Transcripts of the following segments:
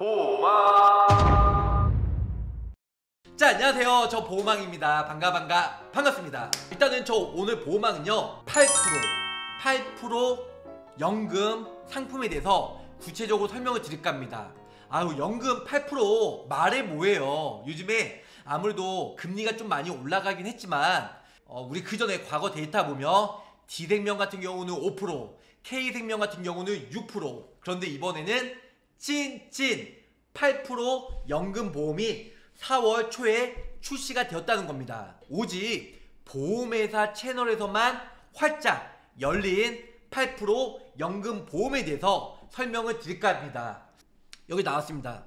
보망 자 안녕하세요 저 보망입니다 호 반가 반가 반갑습니다 일단은 저 오늘 보망은요 호8% 8% 연금 상품에 대해서 구체적으로 설명을 드릴까 합니다 아유 연금 8% 말해 뭐예요 요즘에 아무래도 금리가 좀 많이 올라가긴 했지만 어, 우리 그 전에 과거 데이터 보면 D생명 같은 경우는 5% K생명 같은 경우는 6% 그런데 이번에는 찐찐 8% 연금보험이 4월 초에 출시가 되었다는 겁니다. 오직 보험회사 채널에서만 활짝 열린 8% 연금보험에 대해서 설명을 드릴까 합니다. 여기 나왔습니다.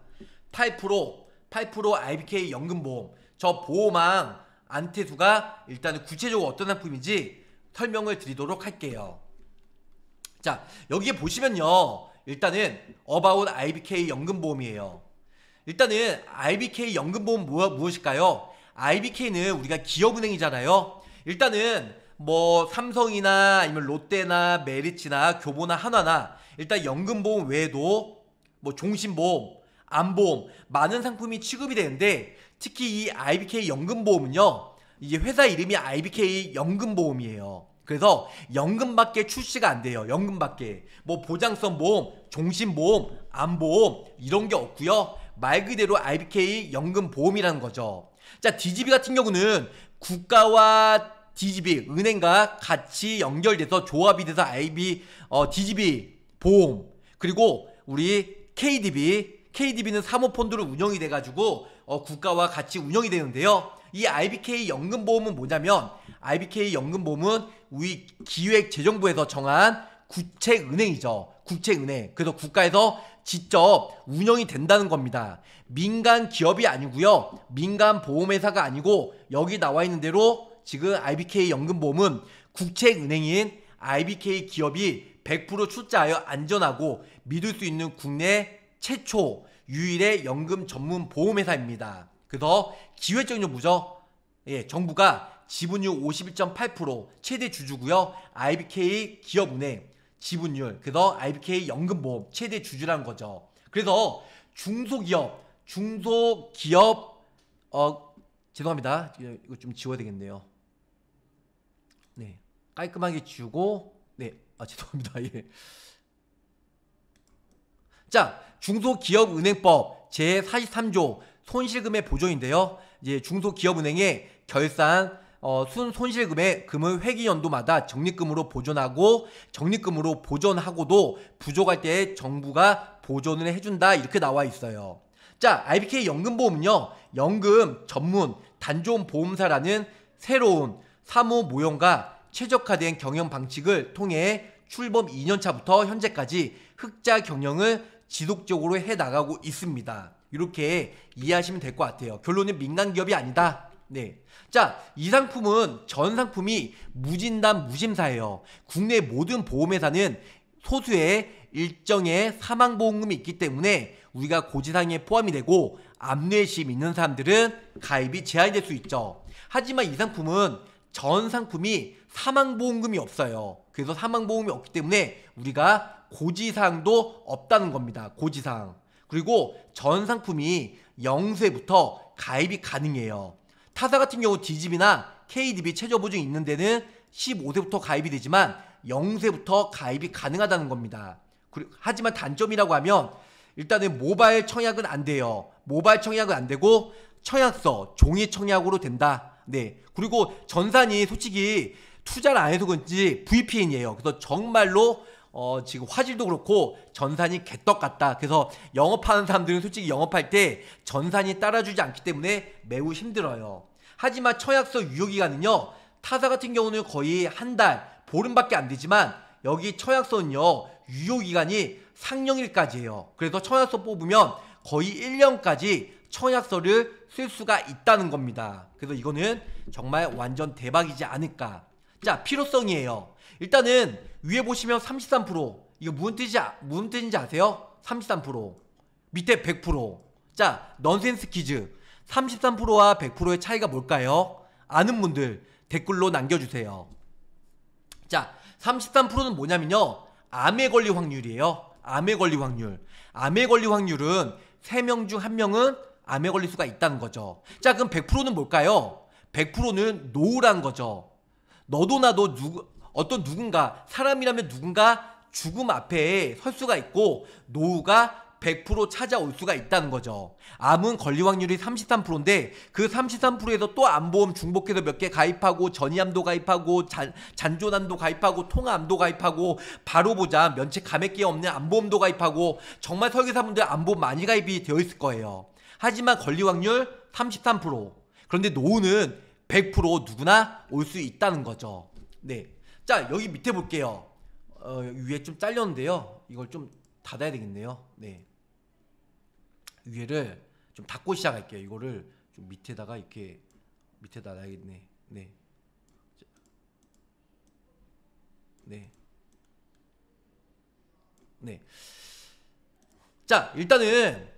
8% 8% IBK 연금보험 저 보호망 안태수가 일단은 구체적으로 어떤 상품인지 설명을 드리도록 할게요. 자 여기에 보시면요 일단은 어바웃 IBK 연금보험이에요. 일단은 IBK 연금보험 뭐, 무엇일까요? IBK는 우리가 기업은행이잖아요. 일단은 뭐 삼성이나 아니면 롯데나 메리츠나 교보나 한화나 일단 연금보험 외에도 뭐 종신보험, 안보험 많은 상품이 취급이 되는데 특히 이 IBK 연금보험은요. 이제 회사 이름이 IBK 연금보험이에요. 그래서 연금밖에 출시가 안 돼요. 연금밖에. 뭐 보장성 보험, 종신보험, 암보험 이런 게 없고요. 말 그대로 IBK 연금보험이라는 거죠. 자, DGB 같은 경우는 국가와 DGB, 은행과 같이 연결돼서 조합이 돼서 IB, 어, DGB 보험 그리고 우리 KDB, KDB는 사모펀드로 운영이 돼가지고 어, 국가와 같이 운영이 되는데요. 이 IBK 연금보험은 뭐냐면 IBK 연금보험은 우리 기획재정부에서 정한 국책은행이죠. 국책은행. 그래서 국가에서 직접 운영이 된다는 겁니다. 민간 기업이 아니고요. 민간 보험회사가 아니고 여기 나와 있는 대로 지금 IBK 연금보험은 국책은행인 IBK 기업이 100% 출자하여 안전하고 믿을 수 있는 국내 최초 유일의 연금 전문 보험회사입니다. 그래서 기회적 요구죠. 예, 정부가 지분율 51.8% 최대 주주고요. IBK 기업은행 지분율, 그래서 IBK 연금보험 최대 주주라 거죠. 그래서 중소기업, 중소기업 어 죄송합니다. 이거 좀 지워야 되겠네요. 네. 깔끔하게 지우고 네. 아, 죄송합니다. 예. 자, 중소기업은행법 제43조 손실금의 보조인데요. 이제 중소기업은행의 결산 어, 순 손실금의 금을 회기 연도마다 적립금으로 보존하고 적립금으로 보존하고도 부족할 때 정부가 보존을 해준다 이렇게 나와 있어요. 자, IBK 연금보험은요, 연금 전문 단종 보험사라는 새로운 사무 모형과 최적화된 경영 방식을 통해 출범 2년차부터 현재까지 흑자 경영을 지속적으로 해 나가고 있습니다. 이렇게 이해하시면 될 것 같아요. 결론은 민간 기업이 아니다. 네. 자, 이 상품은 전 상품이 무진단 무심사예요. 국내 모든 보험회사는 소수의 일정의 사망보험금이 있기 때문에 우리가 고지상에 포함이 되고 암뇌심 있는 사람들은 가입이 제한될 수 있죠. 하지만 이 상품은 전 상품이 사망보험금이 없어요. 그래서 사망보험이 없기 때문에 우리가 고지사항도 없다는 겁니다. 고지사항 그리고 전 상품이 영세부터 가입이 가능해요. 타사 같은 경우 디집이나 KDB 최저 보증 있는 데는 15세부터 가입이 되지만 영세부터 가입이 가능하다는 겁니다. 하지만 단점이라고 하면 일단은 모바일 청약은 안 돼요. 모바일 청약은 안 되고 청약서 종이 청약으로 된다. 네. 그리고 전산이 솔직히 투자를 안 해서 그런지 VPN이에요. 그래서 정말로 어, 지금 화질도 그렇고 전산이 개떡 같다. 그래서 영업하는 사람들은 솔직히 영업할 때 전산이 따라주지 않기 때문에 매우 힘들어요. 하지만 청약서 유효기간은요, 타사 같은 경우는 거의 한 달, 보름밖에 안 되지만 여기 청약서는요, 유효기간이 상령일까지예요. 그래서 청약서 뽑으면 거의 1년까지 청약서를 쓸 수가 있다는 겁니다. 그래서 이거는 정말 완전 대박이지 않을까. 자, 필요성이에요. 일단은 위에 보시면 33% 이거 무슨 뜻이 무슨 뜻인지 아세요? 33% 밑에 100%자 넌센스 퀴즈 33%와 100%의 차이가 뭘까요? 아는 분들 댓글로 남겨주세요 자 33%는 뭐냐면요 암에 걸릴 확률이에요 암에 걸릴 확률 암에 걸릴 확률은 3명 중 1명은 암에 걸릴 수가 있다는 거죠 자 그럼 100%는 뭘까요? 100%는 노우란 거죠 너도 나도 누구 어떤 누군가 사람이라면 누군가 죽음 앞에 설 수가 있고 노후가 100% 찾아올 수가 있다는 거죠. 암은 권리 확률이 33%인데 그 33%에서 또 암보험 중복해서 몇 개 가입하고 전이암도 가입하고 잔, 잔존암도 가입하고 통암도 가입하고 바로 보자 면책 감액기 없는 암보험도 가입하고 정말 설계사분들 암보험 많이 가입이 되어 있을 거예요. 하지만 권리 확률 33% 그런데 노후는 100% 누구나 올 수 있다는 거죠. 네. 자 여기 밑에 볼게요 어, 위에 좀 잘렸는데요 이걸 좀 닫아야 되겠네요 네 위에를 좀 닫고 시작할게요 이거를 좀 밑에다가 이렇게 밑에닫아야겠네네 네. 네. 자, 일단은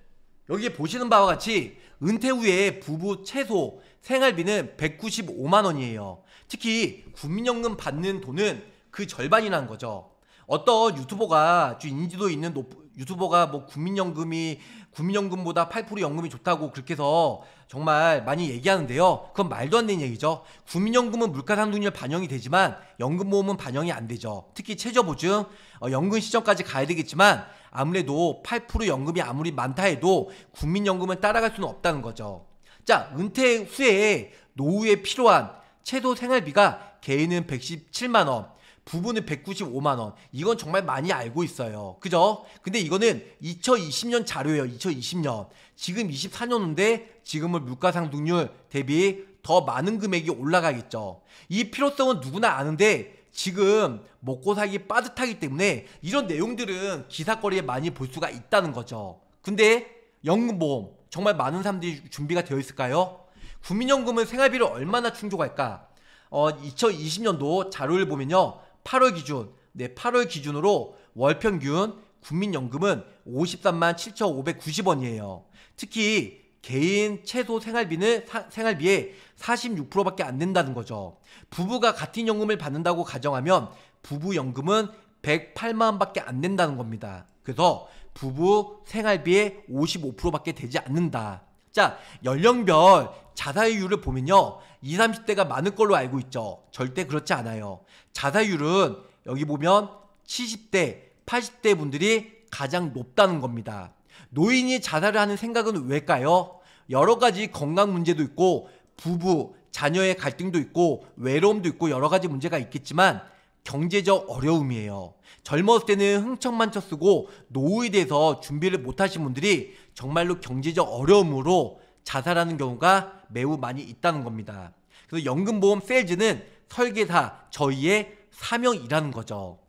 여기 보시는 바와 같이 은퇴 후에 부부 최소 생활비는 195만 원이에요. 특히 국민연금 받는 돈은 그 절반이라는 거죠. 어떤 유튜버가 인지도 있는 높, 유튜버가 뭐 국민연금이 국민연금보다 8% 연금이 좋다고 그렇게 해서 정말 많이 얘기하는데요. 그건 말도 안 되는 얘기죠. 국민연금은 물가상승률 반영이 되지만 연금보험은 반영이 안 되죠. 특히 최저보증, 어, 연금 시점까지 가야 되겠지만 아무래도 8% 연금이 아무리 많다 해도 국민연금은 따라갈 수는 없다는 거죠. 자, 은퇴 후에 노후에 필요한 최소 생활비가 개인은 117만 원, 부부는 195만 원. 이건 정말 많이 알고 있어요. 그죠? 근데 이거는 2020년 자료예요. 2020년. 지금 24년인데 지금은 물가 상승률 대비 더 많은 금액이 올라가겠죠. 이 필요성은 누구나 아는데 지금 먹고 살기 빠듯하기 때문에 이런 내용들은 기사거리에 많이 볼 수가 있다는 거죠. 근데 연금보험 정말 많은 사람들이 준비가 되어 있을까요? 국민연금은 생활비를 얼마나 충족할까? 어, 2020년도 자료를 보면요. 8월 기준, 네, 8월 기준으로 월 평균 국민연금은 53만 7,590원이에요. 특히 개인 최소 생활비는 사, 생활비의 46%밖에 안 된다는 거죠. 부부가 같은 연금을 받는다고 가정하면 부부 연금은 108만 원밖에 안 된다는 겁니다. 그래서 부부 생활비의 55%밖에 되지 않는다. 자, 연령별 자살율을 보면요. 20, 30대가 많은 걸로 알고 있죠. 절대 그렇지 않아요. 자살율은 여기 보면 70대, 80대 분들이 가장 높다는 겁니다. 노인이 자살을 하는 생각은 왜일까요? 여러 가지 건강 문제도 있고 부부, 자녀의 갈등도 있고 외로움도 있고 여러 가지 문제가 있겠지만 경제적 어려움이에요. 젊었을 때는 흥청만 쳐쓰고 노후에 대해서 준비를 못하신 분들이 정말로 경제적 어려움으로 자살하는 경우가 매우 많이 있다는 겁니다. 그래서 연금보험 세일즈는 설계사 저희의 사명이라는 거죠.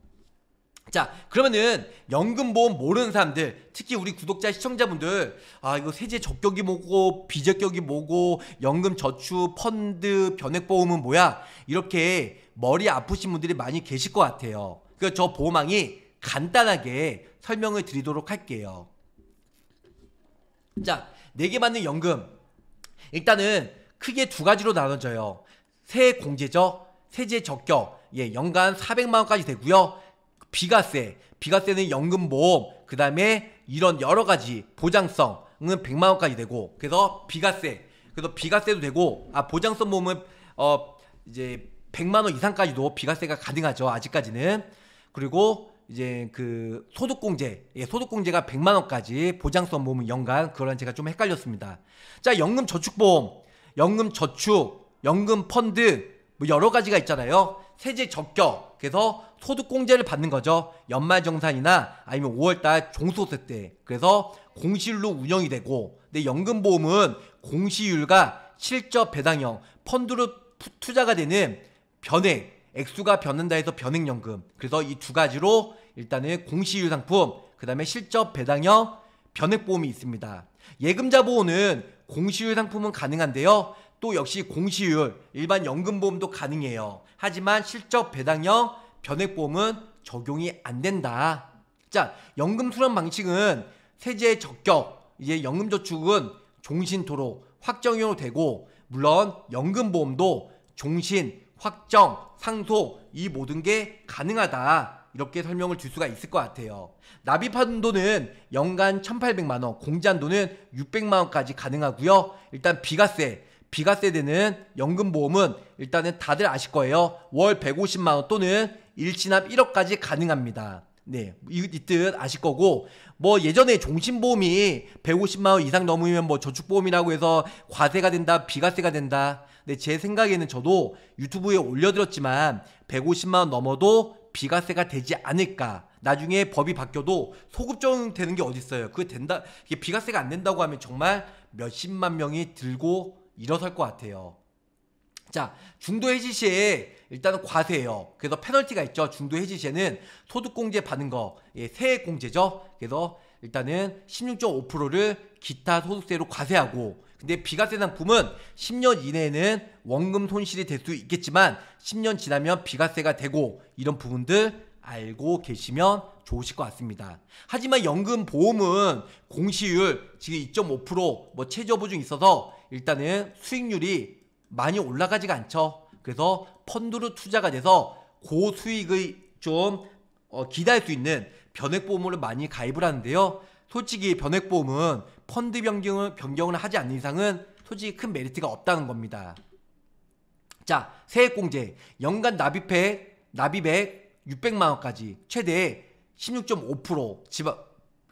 자 그러면은 연금보험 모르는 사람들 특히 우리 구독자 시청자분들 아 이거 세제 적격이 뭐고 비적격이 뭐고 연금저축 펀드 변액보험은 뭐야 이렇게 머리 아프신 분들이 많이 계실 것 같아요. 그저 그러니까 보호망이 간단하게 설명을 드리도록 할게요. 자, 내게 네 맞는 연금. 일단은 크게 두 가지로 나눠져요. 세액 공제죠. 세제 적격. 예, 연간 400만 원까지 되고요. 비과세. 비과세는 연금 보험. 그다음에 이런 여러 가지 보장성은 100만 원까지 되고. 그래서 비과세. 그래서 비과세도 되고 아 보장성 보험은 어 이제 100만 원 이상까지도 비과세가 가능하죠. 아직까지는. 그리고 이제 그 소득공제, 예, 소득공제가 100만 원까지 보장성 보험 연간 그거랑 제가 좀 헷갈렸습니다. 자, 연금 저축보험, 연금 저축, 연금 펀드 뭐 여러 가지가 있잖아요. 세제 적격. 그래서 소득공제를 받는 거죠. 연말정산이나 아니면 5월달 종소세 때. 그래서 공실로 운영이 되고, 근데 연금보험은 공시율과 실적 배당형 펀드로 투자가 되는 변액 액수가 변한다 해서 변액연금. 그래서 이 두 가지로 일단은 공시유상품, 그 다음에 실적 배당형 변액보험이 있습니다. 예금자 보호는 공시유상품은 가능한데요. 또 역시 공시율, 일반 연금보험도 가능해요. 하지만 실적 배당형 변액보험은 적용이 안 된다. 자, 연금 수령 방식은 세제 적격, 이제 연금저축은 종신토록 확정으로 형 되고, 물론 연금보험도 종신, 확정, 상속 이 모든 게 가능하다. 이렇게 설명을 줄 수가 있을 것 같아요. 납입한 돈은 연간 1,800만원, 공제한 돈은 600만원까지 가능하고요. 일단 비과세, 비과세되는 연금보험은 일단은 다들 아실 거예요. 월 150만원 또는 일진납 1억까지 가능합니다. 네, 이 뜻 아실 거고 뭐 예전에 종신보험이 150만 원 이상 넘으면 뭐 저축보험이라고 해서 과세가 된다, 비과세가 된다. 근데 제 생각에는 저도 유튜브에 올려드렸지만 150만 원 넘어도 비과세가 되지 않을까. 나중에 법이 바뀌어도 소급적 되는 게 어디 있어요? 그게 된다. 이게 비과세가 안 된다고 하면 정말 몇십만 명이 들고 일어설 것 같아요. 자, 중도 해지 시에 일단은 과세예요. 그래서 페널티가 있죠. 중도 해지 시에는 소득공제 받는 거, 예, 세액공제죠. 그래서 일단은 16.5%를 기타 소득세로 과세하고 근데 비과세 상품은 10년 이내에는 원금 손실이 될 수 있겠지만 10년 지나면 비과세가 되고 이런 부분들 알고 계시면 좋으실 것 같습니다. 하지만 연금 보험은 공시율 지금 2.5%뭐 최저보증 있어서 일단은 수익률이 많이 올라가지가 않죠. 그래서 펀드로 투자가 돼서 고수익의 좀 어, 기대할 수 있는 변액보험을 많이 가입을 하는데요. 솔직히 변액보험은 펀드 변경을, 변경을 하지 않는 이상은 솔직히 큰 메리트가 없다는 겁니다. 자, 세액공제. 연간 납입액, 납입액 600만원까지 최대 16.5% 지방,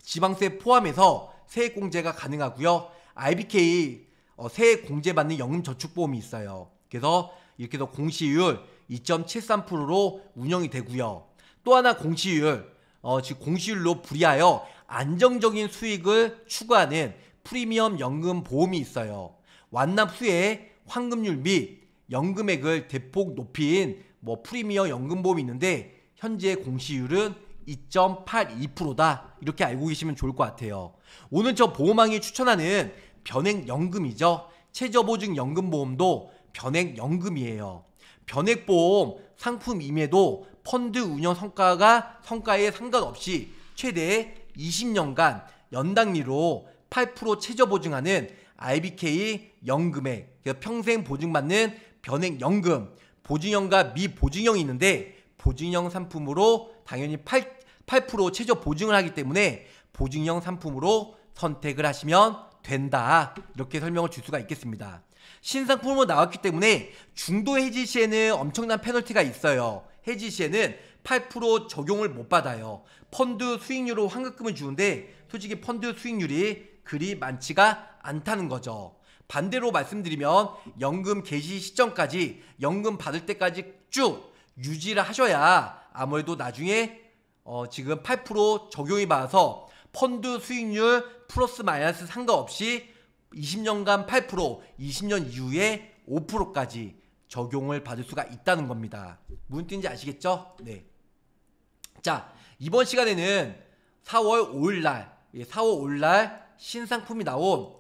지방세 포함해서 세액공제가 가능하고요. IBK 어, 세액 공제받는 연금저축보험이 있어요. 그래서 이렇게 해서 공시율 2.73%로 운영이 되고요. 또 하나 공시율, 어, 즉 공시율로 불이하여 안정적인 수익을 추구하는 프리미엄 연금 보험이 있어요. 완납 후에 환급률 및 연금액을 대폭 높인 뭐프리미엄 연금 보험이 있는데 현재 공시율은 2.82%다 이렇게 알고 계시면 좋을 것 같아요. 오늘 저 보험왕이 추천하는 변액연금이죠. 최저보증연금보험도 변액연금이에요. 변액보험 상품 임에도 펀드 운영 성과가 성과에 상관없이 최대 20년간 연당리로 8% 최저 보증하는 IBK 연금액, 평생 보증받는 변액연금, 보증형과 미보증형이 있는데 보증형 상품으로 당연히 8, 8% 최저 보증을 하기 때문에 보증형 상품으로 선택을 하시면 된다. 이렇게 설명을 줄 수가 있겠습니다. 신상품으로 나왔기 때문에 중도 해지 시에는 엄청난 페널티가 있어요. 해지 시에는 8% 적용을 못 받아요. 펀드 수익률로 환급금을 주는데 솔직히 펀드 수익률이 그리 많지가 않다는 거죠. 반대로 말씀드리면 연금 개시 시점까지 연금 받을 때까지 쭉 유지를 하셔야 아무래도 나중에 어 지금 8% 적용이 받아서 펀드 수익률 플러스 마이너스 상관없이 20년간 8%, 20년 이후에 5%까지 적용을 받을 수가 있다는 겁니다. 무슨 뜻인지 아시겠죠? 네. 자, 이번 시간에는 4월 5일 날, 4월 예, 5일 날 신상품이 나온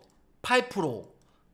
8%,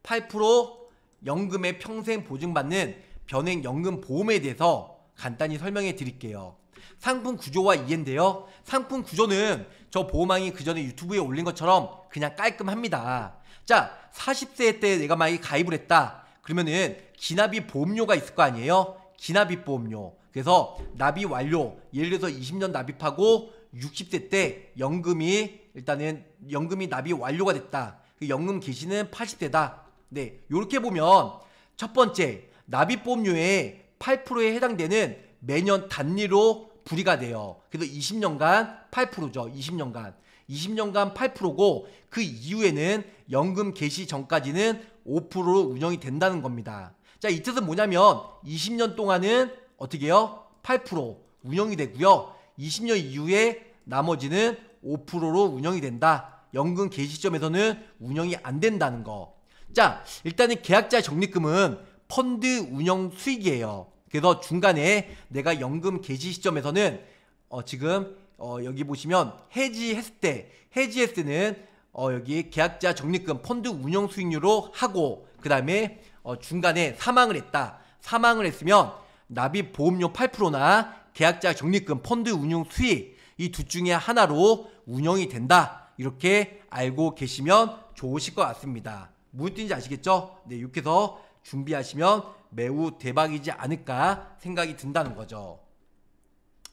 8% 연금의 평생 보증받는 변액연금 보험에 대해서 간단히 설명해 드릴게요. 상품 구조와 이해인데요. 상품 구조는 저 보호망이 그 전에 유튜브에 올린 것처럼 그냥 깔끔합니다. 자, 40세 때 내가 만약에 가입을 했다. 그러면은 기나비 보험료가 있을 거 아니에요? 기나비 보험료. 그래서 납입 완료. 예를 들어서 20년 납입하고 60세 때 연금이 일단은 연금이 납입 완료가 됐다. 그 연금 개시는 80대다. 네, 요렇게 보면 첫 번째 납입 보험료의 8%에 해당되는 매년 단위로 구리가 돼요. 그래서 20년간 8%죠. 20년간. 20년간 8%고 그 이후에는 연금 개시 전까지는 5%로 운영이 된다는 겁니다. 자, 이 뜻은 뭐냐면 20년 동안은 어떻게 해요? 8% 운영이 되고요. 20년 이후에 나머지는 5%로 운영이 된다. 연금 개시점에서는 운영이 안 된다는 거. 자, 일단은 계약자 적립금은 펀드 운영 수익이에요. 그래서 중간에 내가 연금 개시 시점에서는 어, 지금 어, 여기 보시면 해지했을 때 해지했을 때는 어, 여기 계약자 적립금 펀드 운영 수익률로 하고 그 다음에 어, 중간에 사망을 했다 사망을 했으면 납입 보험료 8%나 계약자 적립금 펀드 운영 수익 이 둘 중에 하나로 운영이 된다 이렇게 알고 계시면 좋으실 것 같습니다 무슨 뜻인지 아시겠죠? 네 이렇게 해서 준비하시면 매우 대박이지 않을까 생각이 든다는 거죠.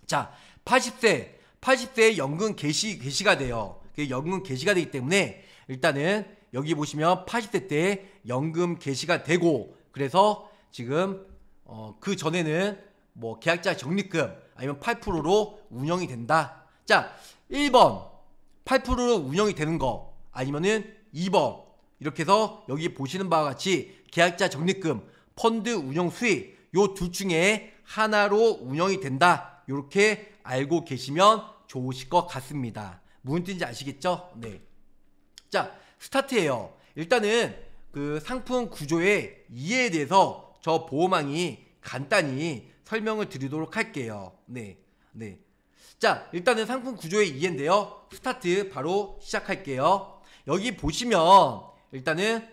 자, 80세, 80세에 연금 개시, 개시가 돼요. 연금 개시가 되기 때문에 일단은 여기 보시면 80세 때 연금 개시가 되고 그래서 지금 어, 그 전에는 뭐 계약자 적립금 아니면 8%로 운영이 된다. 자, 1번 8%로 운영이 되는 거 아니면은 2번 이렇게 해서 여기 보시는 바와 같이 계약자 적립금 펀드 운영 수익 요둘 중에 하나로 운영이 된다. 이렇게 알고 계시면 좋으실 것 같습니다. 무슨 뜻인지 아시겠죠? 네. 자, 스타트예요. 일단은 그 상품 구조의 이해에 대해서 저 보호망이 간단히 설명을 드리도록 할게요. 네. 네. 자, 일단은 상품 구조의 이해인데요. 스타트 바로 시작할게요. 여기 보시면 일단은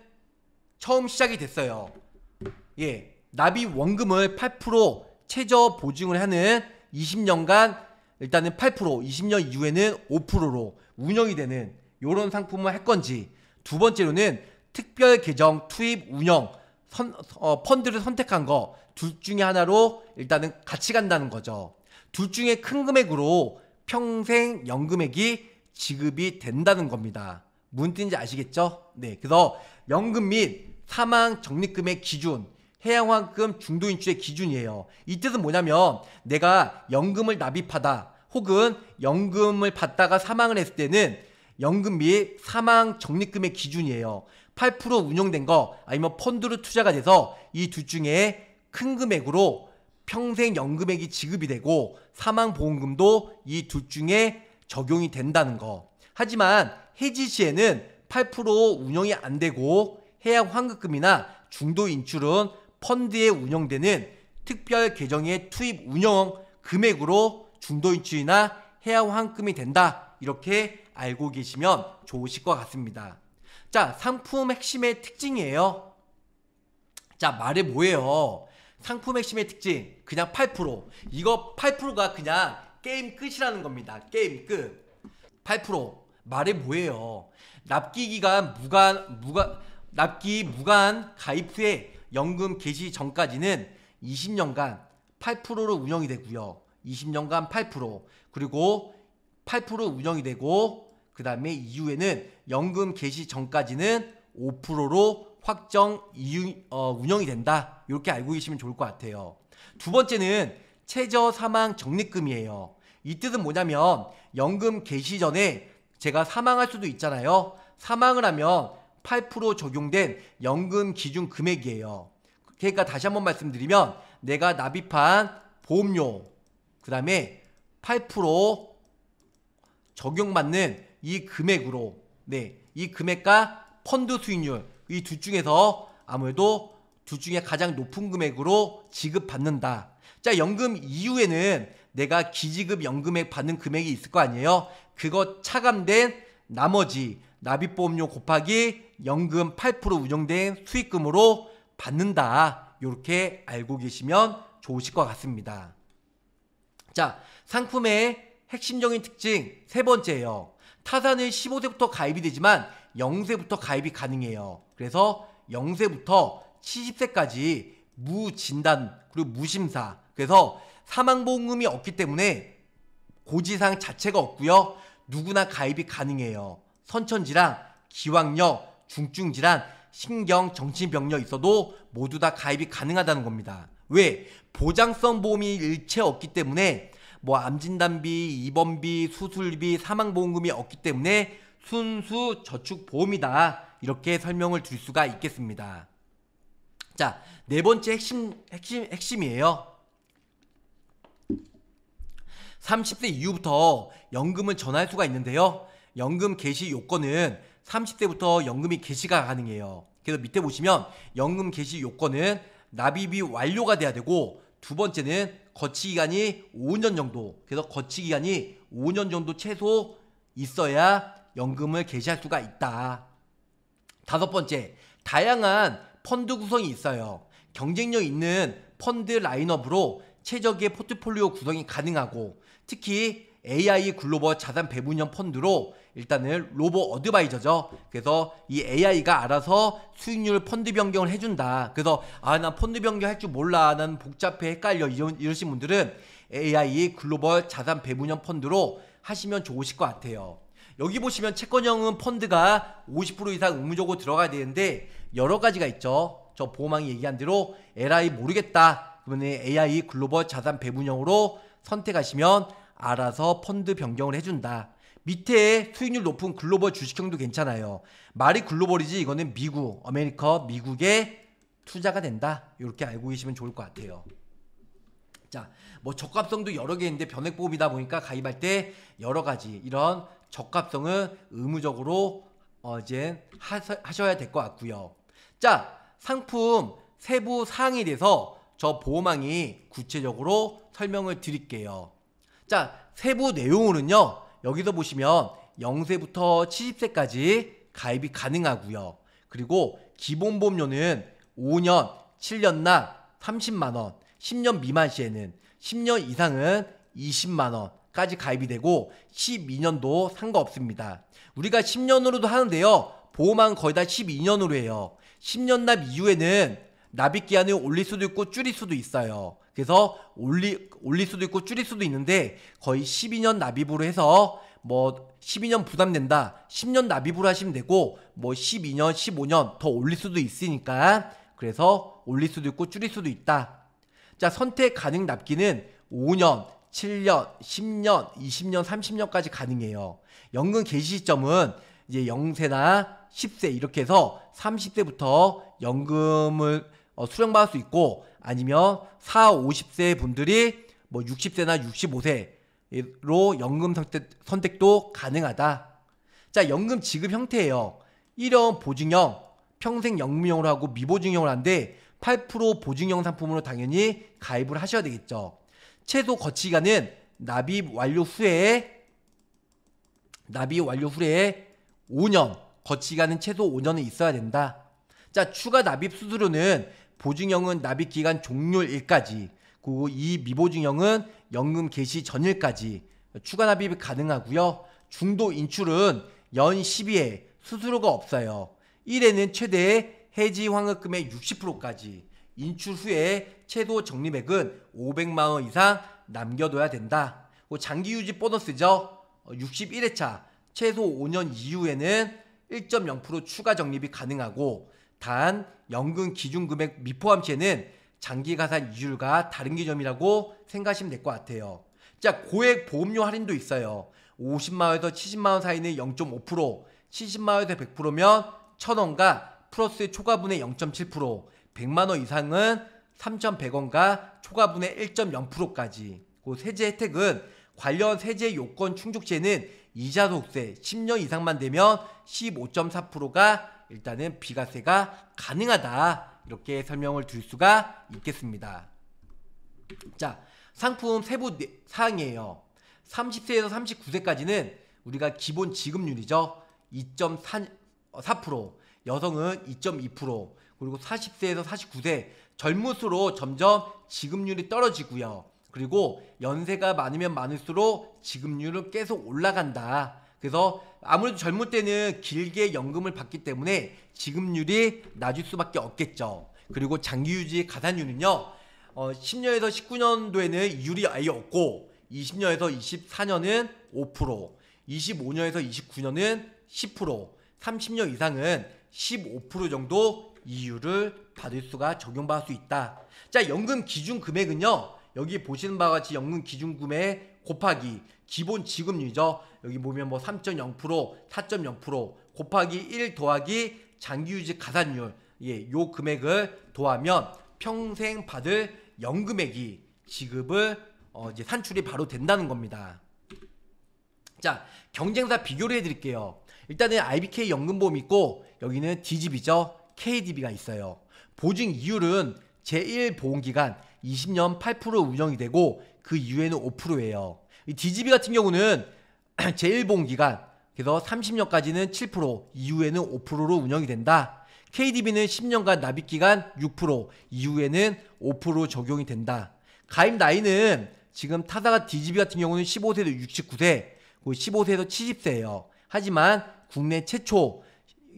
처음 시작이 됐어요. 예, 납입 원금을 8% 최저 보증을 하는 20년간 일단은 8% 20년 이후에는 5%로 운영이 되는 이런 상품을 할 건지 두 번째로는 특별 계정 투입 운영 선, 어, 펀드를 선택한 거 둘 중에 하나로 일단은 같이 간다는 거죠. 둘 중에 큰 금액으로 평생 연금액이 지급이 된다는 겁니다. 뭔 뜻인지 아시겠죠? 네. 그래서 연금 및 사망 적립금의 기준 해양환금 중도 인출의 기준이에요. 이때은 뭐냐면 내가 연금을 납입하다 혹은 연금을 받다가 사망을 했을 때는 연금 및 사망 적립금의 기준이에요. 8% 운용된 거 아니면 펀드로 투자가 돼서 이 둘 중에 큰 금액으로 평생 연금액이 지급이 되고 사망 보험금도 이 둘 중에 적용이 된다는 거. 하지만 해지 시에는 8% 운영이 안 되고 해양 환급금이나 중도 인출은 펀드에 운영되는 특별 계정의 투입 운영 금액으로 중도인출이나 해야환금이 된다. 이렇게 알고 계시면 좋으실 것 같습니다. 자, 상품 핵심의 특징이에요. 자, 말해 뭐예요? 상품 핵심의 특징. 그냥 8%. 이거 8%가 그냥 게임 끝이라는 겁니다. 게임 끝. 8%. 말해 뭐예요? 납기 기간 무관 무관 납기 무관 가입 후에 연금 개시 전까지는 20년간 8%로 운영이 되고요. 20년간 8% 그리고 8% 운영이 되고 그 다음에 이후에는 연금 개시 전까지는 5%로 확정 이유, 어, 운영이 된다 이렇게 알고 계시면 좋을 것 같아요. 두 번째는 최저 사망 적립금이에요. 이 뜻은 뭐냐면 연금 개시 전에 제가 사망할 수도 있잖아요. 사망을 하면 8% 적용된 연금 기준 금액이에요. 그러니까 다시 한번 말씀드리면 내가 납입한 보험료 그 다음에 8% 적용받는 이 금액으로 네, 이 금액과 펀드 수익률 이 둘 중에서 아무래도 둘 중에 가장 높은 금액으로 지급받는다. 자, 연금 이후에는 내가 기지급 연금액 받는 금액이 있을 거 아니에요? 그거 차감된 나머지 납입보험료 곱하기 연금 8% 운영된 수익금으로 받는다. 이렇게 알고 계시면 좋으실 것 같습니다. 자, 상품의 핵심적인 특징 세 번째예요. 타산은 15세부터 가입이 되지만 0세부터 가입이 가능해요. 그래서 0세부터 70세까지 무진단 그리고 무심사 그래서 사망보험금이 없기 때문에 고지상 자체가 없고요. 누구나 가입이 가능해요. 선천질환, 기왕녀 중증질환, 신경, 정신병력 있어도 모두 다 가입이 가능하다는 겁니다. 왜? 보장성 보험이 일체 없기 때문에 뭐 암진단비, 입원비, 수술비, 사망보험금이 없기 때문에 순수 저축보험이다. 이렇게 설명을 드릴 수가 있겠습니다. 자, 네 번째 핵심, 핵심, 핵심이에요. 30세 이후부터 연금을 전할 수가 있는데요. 연금 개시 요건은 30대부터 연금이 개시가 가능해요. 그래서 밑에 보시면 연금 개시 요건은 납입이 완료가 돼야 되고 두 번째는 거치 기간이 5년 정도. 그래서 거치 기간이 5년 정도 최소 있어야 연금을 개시할 수가 있다. 다섯 번째, 다양한 펀드 구성이 있어요. 경쟁력 있는 펀드 라인업으로 최적의 포트폴리오 구성이 가능하고 특히 AI 글로벌 자산 배분형 펀드로 일단은 로보 어드바이저죠. 그래서 이 AI가 알아서 수익률 펀드 변경을 해준다. 그래서 아 난 펀드 변경 할줄 몰라. 난 복잡해 헷갈려 이런 이러신 분들은 AI 글로벌 자산 배분형 펀드로 하시면 좋으실 것 같아요. 여기 보시면 채권형은 펀드가 50% 이상 의무적으로 들어가야 되는데 여러 가지가 있죠. 저 보호망이 얘기한 대로 a i 모르겠다. 그러면 AI 글로벌 자산 배분형으로 선택하시면 알아서 펀드 변경을 해준다. 밑에 수익률 높은 글로벌 주식형도 괜찮아요. 말이 글로벌이지 이거는 미국, 아메리카, 미국의 투자가 된다. 이렇게 알고 계시면 좋을 것 같아요. 자, 뭐 적합성도 여러 개 있는데 변액보험이다 보니까 가입할 때 여러 가지 이런 적합성을 의무적으로 어, 제 하셔야 될 것 같고요. 자, 상품 세부 사항에 대해서 저보호망이 구체적으로 설명을 드릴게요. 자, 세부 내용으로는요. 여기서 보시면 0세부터 70세까지 가입이 가능하고요. 그리고 기본 보험료는 5년, 7년나 30만원, 10년 미만 시에는 10년 이상은 20만원까지 가입이 되고 12년도 상관없습니다. 우리가 10년으로도 하는데요. 보험은 거의 다 12년으로 해요. 10년 납 이후에는 납입 기한을 올릴 수도 있고 줄일 수도 있어요. 그래서 올리, 올릴 수도 있고 줄일 수도 있는데 거의 12년 납입으로 해서 뭐 12년 부담된다. 10년 납입으로 하시면 되고 뭐 12년, 15년 더 올릴 수도 있으니까 그래서 올릴 수도 있고 줄일 수도 있다. 자, 선택 가능 납기는 5년, 7년, 10년, 20년, 30년까지 가능해요. 연금 개시 시점은 이제 0세나 10세 이렇게 해서 30세부터 연금을 어, 수령받을 수 있고 아니면 4, 50세 분들이 뭐 60세나 65세로 연금 선택, 도 가능하다. 자, 연금 지급 형태예요. 1형 보증형, 평생 연금형으로 하고 미보증형으로 하는데 8% 보증형 상품으로 당연히 가입을 하셔야 되겠죠. 최소 거치기간은 납입 완료 후에 납입 완료 후에 5년 거치기간은 최소 5년은 있어야 된다. 자, 추가 납입 수수료는 보증형은 납입 기간 종료일까지 그리고 이 미보증형은 연금 개시 전일까지 추가 납입이 가능하고요. 중도 인출은 연 12회 수수료가 없어요. 1회는 최대 해지 환급금의 60%까지 인출 후에 최소 적립액은 500만 원 이상 남겨둬야 된다. 장기 유지 보너스죠. 61회차 최소 5년 이후에는 1.0% 추가 적립이 가능하고 단 연금 기준 금액 미포함치에는 장기 가산 이율과 다른 개념이라고 생각하시면 될 것 같아요. 자, 고액 보험료 할인도 있어요. 50만원에서 70만원 사이는 0.5%, 70만원에서 100%면 1000원과 플러스 의 초과분의 0.7%, 100만원 이상은 3,100원과 초과분의 1.0%까지. 그 세제 혜택은 관련 세제 요건 충족시에는 이자 속세 10년 이상만 되면 15.4%가 일단은 비과세가 가능하다. 이렇게 설명을 드릴 수가 있겠습니다. 자, 상품 세부 네, 사항이에요. 30세에서 39세까지는 우리가 기본 지급률이죠. 2.4% 어, 여성은 2.2% 그리고 40세에서 49세 젊을수록 점점 지급률이 떨어지고요. 그리고 연세가 많으면 많을수록 지급률은 계속 올라간다. 그래서 아무래도 젊을 때는 길게 연금을 받기 때문에 지급률이 낮을 수밖에 없겠죠. 그리고 장기유지 가산율은요, 어, 10년에서 19년도에는 이율이 아예 없고, 20년에서 24년은 5%, 25년에서 29년은 10%, 30년 이상은 15% 정도 이율을 받을 수가 적용받을 수 있다. 자, 연금 기준 금액은요, 여기 보시는 바와 같이 연금 기준 금액 곱하기 기본 지급률이죠. 여기 보면 뭐 3.0%, 4.0% 곱하기 1 더하기 장기유지 가산율 예, 요 금액을 더하면 평생 받을 연금액이 지급을 어, 이제 산출이 바로 된다는 겁니다. 자, 경쟁사 비교를 해드릴게요. 일단은 IBK 연금보험 있고 여기는 DGB죠. KDB가 있어요. 보증 이율은 제1보험기간 20년 8% 운영이 되고 그 이후에는 5%예요. 이 DGB 같은 경우는 제1봉기간 그래서 30년까지는 7% 이후에는 5%로 운영이 된다. KDB는 10년간 납입 기간 6% 이후에는 5% 적용이 된다. 가입 나이는 지금 타사가 DGB 같은 경우는 15세에서 69세, 15세에서 그 70세예요. 하지만 국내 최초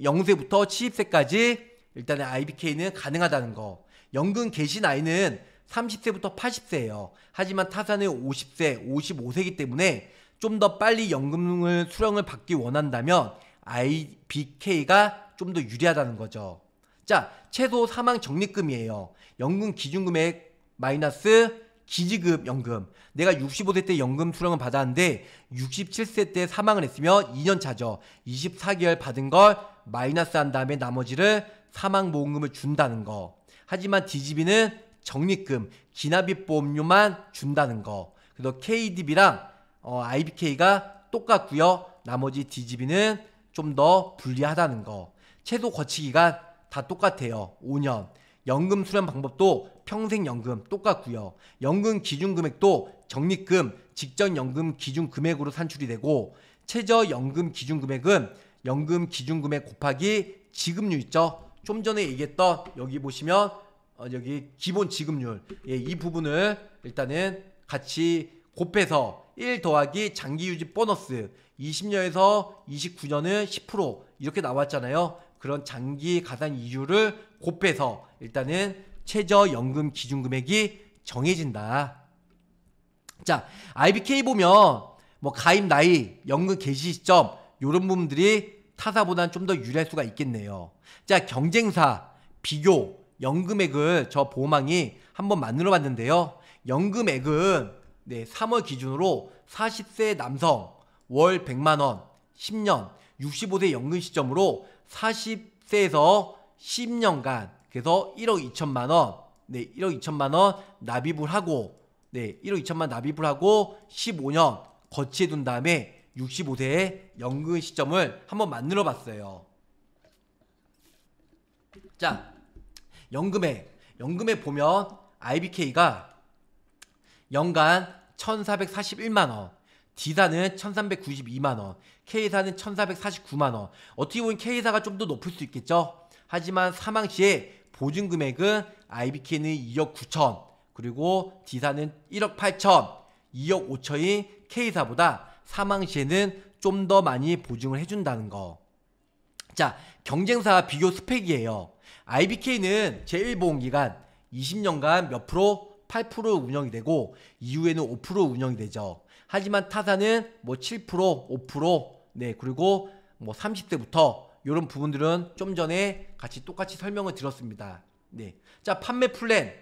0세부터 70세까지 일단은 IBK는 가능하다는 거. 연금 개시 나이는 30세부터 80세예요. 하지만 타사는 50세, 55세이기 때문에 좀더 빨리 연금을 수령을 받기 원한다면 IBK가 좀 더 유리하다는 거죠. 자, 최소 사망 적립금이에요. 연금 기준금액 마이너스 기지급 연금. 내가 65세 때 연금 수령을 받았는데 67세 때 사망을 했으면 2년 차죠. 24개월 받은 걸 마이너스 한 다음에 나머지를 사망보험금을 준다는 거. 하지만 DGB는 적립금, 기나비 보험료만 준다는 거. 그래서 KDB랑 어, IBK가 똑같고요. 나머지 DGB는 좀 더 불리하다는 거. 최소 거치기간 다 똑같아요. 5년. 연금 수련 방법도 평생연금 똑같고요. 연금 기준 금액도 적립금, 직전연금 기준 금액으로 산출이 되고 최저연금 기준 금액은 연금 기준 금액 곱하기 지급률 있죠. 좀 전에 얘기했던 여기 보시면 어, 여기 기본 지급률 예, 이 부분을 일단은 같이 곱해서 1 더하기 장기 유지 보너스 20년에서 29년은 10% 이렇게 나왔잖아요. 그런 장기 가산 이율을 곱해서 일단은 최저연금 기준금액이 정해진다. 자, IBK 보면 뭐 가입 나이, 연금 개시 시점 이런 부분들이 타사보다는 좀 더 유리할 수가 있겠네요. 자, 경쟁사, 비교, 연금액을 저보험망이 한번 만들어 봤는데요. 연금액은 네, 3월 기준으로 40세 남성 월 100만 원 10년 65세 연금 시점으로 40세에서 10년간 그래서 1억 2천만 원, 네, 1억 2천만 원 납입을 하고 네, 1억 2천만 납입을 하고 15년 거치해 둔 다음에 65세의 연금 시점을 한번 만들어 봤어요. 자, 연금에 연금에 보면 IBK가 연간 1441만원, D사는 1392만원, K사는 1449만원. 어떻게 보면 K사가 좀 더 높을 수 있겠죠? 하지만 사망 시에 보증 금액은 IBK는 2억 9천, 그리고 D사는 1억 8천, 2억 5천인 K사보다 사망 시에는 좀 더 많이 보증을 해준다는 거. 자, 경쟁사 비교 스펙이에요. IBK는 제1보험기간 20년간 몇 프로? 8% 운영이 되고 이후에는 5% 운영이 되죠. 하지만 타사는 뭐 7%, 5%, 네, 그리고 뭐 30대부터 이런 부분들은 좀 전에 같이 똑같이 설명을 드렸습니다. 네. 자, 판매 플랜.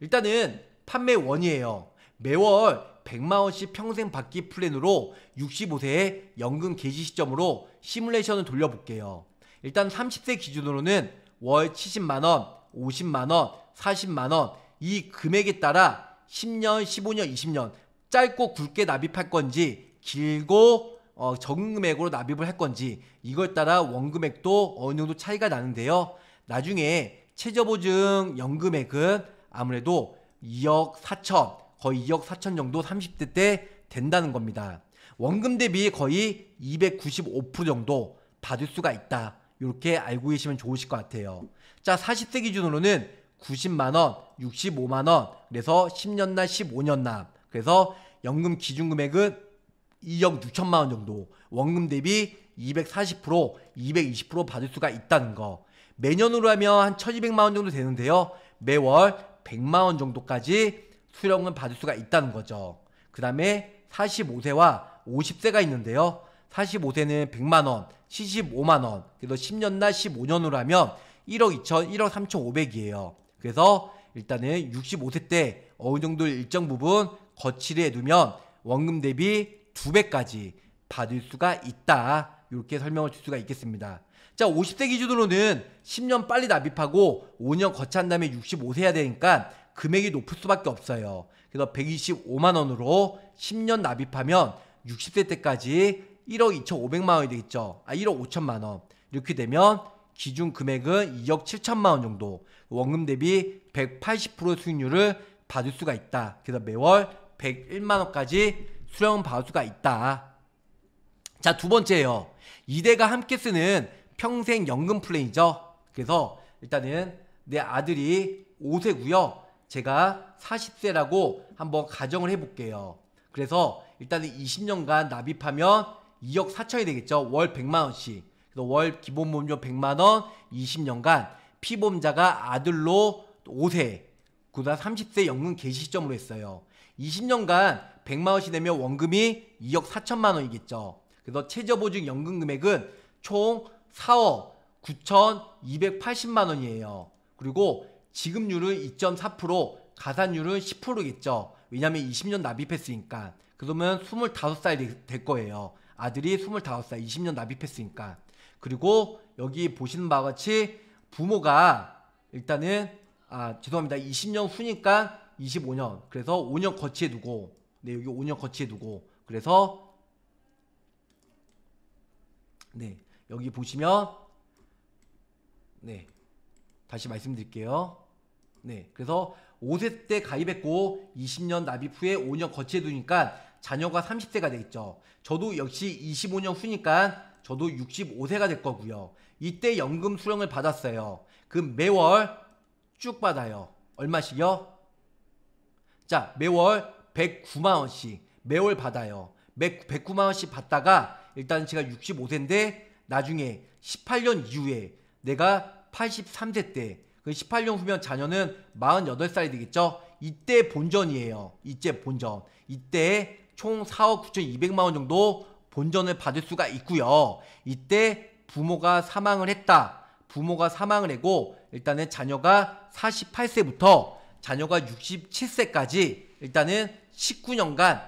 일단은 판매원이에요. 매월 100만원씩 평생 받기 플랜으로 6 5세에 연금 개시 시점으로 시뮬레이션을 돌려볼게요. 일단 30세 기준으로는 월 70만원, 50만원, 40만원, 이 금액에 따라 10년, 15년, 20년 짧고 굵게 납입할 건지 길고 어, 적금액으로 납입을 할 건지 이걸 따라 원금액도 어느 정도 차이가 나는데요. 나중에 최저보증 연금액은 아무래도 2억 4천 거의 2억 4천 정도 30대 때 된다는 겁니다. 원금 대비 거의 295% 정도 받을 수가 있다. 이렇게 알고 계시면 좋으실 것 같아요. 자, 40세 기준으로는 90만 원, 65만 원. 그래서 10년 날 15년 날 그래서 연금 기준 금액은 2억 6천만 원 정도. 원금 대비 240% 220% 받을 수가 있다는 거. 매년으로 하면 한 1200만 원 정도 되는데요. 매월 100만 원 정도까지 수령은 받을 수가 있다는 거죠. 그다음에 45세와 50세가 있는데요. 45세는 100만 원, 75만 원. 그래서 10년 날 15년으로 하면 1억 2천, 1억 3천 5백이에요. 그래서 일단은 65세 때 어느 정도 일정 부분 거치를 해두면 원금 대비 2 배까지 받을 수가 있다. 이렇게 설명을 줄 수가 있겠습니다. 자, 50세 기준으로는 10년 빨리 납입하고 5년 거치한 다음에 65세 해야 되니까 금액이 높을 수밖에 없어요. 그래서 125만 원으로 10년 납입하면 60세 때까지 1억 2,500만 원이 되겠죠. 아, 1억 5천만 원. 이렇게 되면 기준 금액은 2억 7천만 원 정도. 원금 대비 180% 수익률을 받을 수가 있다. 그래서 매월 101만 원까지 수령 받을 수가 있다. 자, 두 번째예요. 이대가 함께 쓰는 평생 연금 플랜이죠. 그래서 일단은 내 아들이 5세구요 제가 40세라고 한번 가정을 해 볼게요. 그래서 일단은 20년간 납입하면 2억 4천이 되겠죠. 월 100만 원씩. 그래서 월 기본 보험료 100만 원 20년간 피보험자가 아들로 5세, 그다 30세 연금 개시 시 점으로 했어요. 20년간 100만 원씩 내면 원금이 2억 4천만 원이겠죠. 그래서 최저보증 연금 금액은 총 4억 9,280만 원이에요. 그리고 지급률은 2.4%, 가산율은 10%겠죠. 왜냐하면 20년 납입했으니까. 그러면 25살 될 거예요. 아들이 25살, 20년 납입했으니까. 그리고 여기 보시는 바와 같이 부모가 일단은 아 죄송합니다. 20년 후니까 25년. 그래서 5년 거치해 두고 네 여기 5년 거치해 두고 그래서 네 여기 보시면 네 다시 말씀드릴게요. 네 그래서 5세 때 가입했고 20년 납입 후에 5년 거치해 두니까 자녀가 30세가 돼 있죠. 저도 역시 25년 후니까 저도 65세가 될 거고요. 이때 연금 수령을 받았어요. 그 매월 쭉 받아요. 얼마씩요? 자, 매월 109만원씩 매월 받아요. 109만원씩 받다가 일단 제가 65세인데 나중에 18년 이후에 내가 83세 때, 18년 그 후면 자녀는 48살이 되겠죠? 이때 본전이에요. 이때 본전. 이때 총 4억 9,200만 원 정도 본전을 받을 수가 있고요. 이때 부모가 사망을 했다. 부모가 사망을 하고 일단은 자녀가 48세부터 자녀가 67세까지 일단은 19년간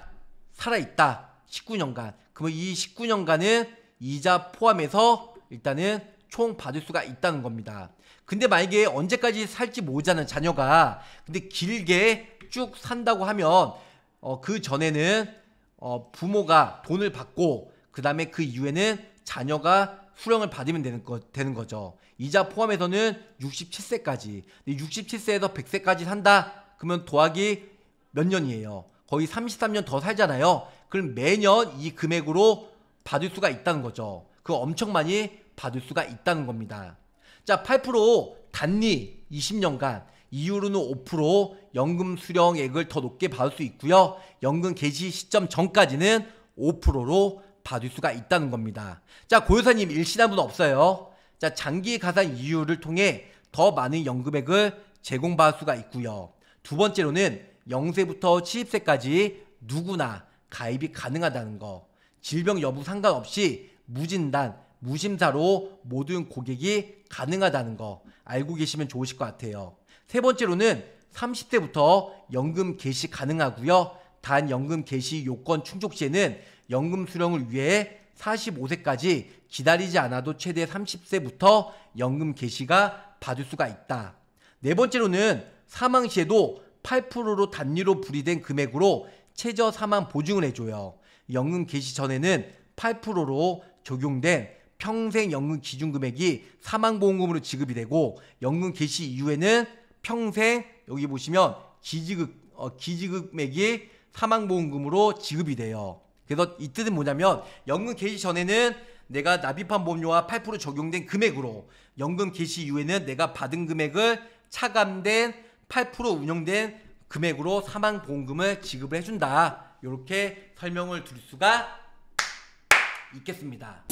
살아있다. 19년간. 그러면 이 19년간은 이자 포함해서 일단은 총 받을 수가 있다는 겁니다. 근데 만약에 언제까지 살지 모르잖아 자녀가. 근데 길게 쭉 산다고 하면, 어, 그 전에는, 어, 부모가 돈을 받고, 그 다음에 그 이후에는 자녀가 수령을 받으면 되는, 거, 되는 거죠. 이자 포함해서는 67세까지. 67세에서 100세까지 산다. 그러면 도하기몇 년이에요. 거의 33년 더 살잖아요. 그럼 매년 이 금액으로 받을 수가 있다는 거죠. 그 엄청 많이 받을 수가 있다는 겁니다. 자, 8% 단리 20년간, 이후로는 5% 연금 수령액을 더 높게 받을 수 있고요. 연금 개시 시점 전까지는 5%로 받을 수가 있다는 겁니다. 자, 고여사님 일시한 분 없어요. 자, 장기 가산 이유를 통해 더 많은 연금액을 제공받을 수가 있고요. 두 번째로는 0세부터 70세까지 누구나 가입이 가능하다는 거. 질병 여부 상관없이 무진단, 무심사로 모든 고객이 가능하다는 거 알고 계시면 좋으실 것 같아요. 세 번째로는 30세부터 연금 개시 가능하고요. 단 연금 개시 요건 충족 시에는 연금 수령을 위해 45세까지 기다리지 않아도 최대 30세부터 연금 개시가 받을 수가 있다. 네 번째로는 사망 시에도 8%로 단위로 분리된 금액으로 최저 사망 보증을 해줘요. 연금 개시 전에는 8%로 적용된 평생 연금 기준 금액이 사망보험금으로 지급이 되고 연금 개시 이후에는 평생 여기 보시면 기지급 어, 기지급액이 사망보험금으로 지급이 돼요. 그래서 이 뜻은 뭐냐면 연금 개시 전에는 내가 납입한 보험료와 8% 적용된 금액으로 연금 개시 이후에는 내가 받은 금액을 차감된 8% 운영된 금액으로 사망 보험금을 지급을 해준다. 이렇게 설명을 드릴 수가 있겠습니다.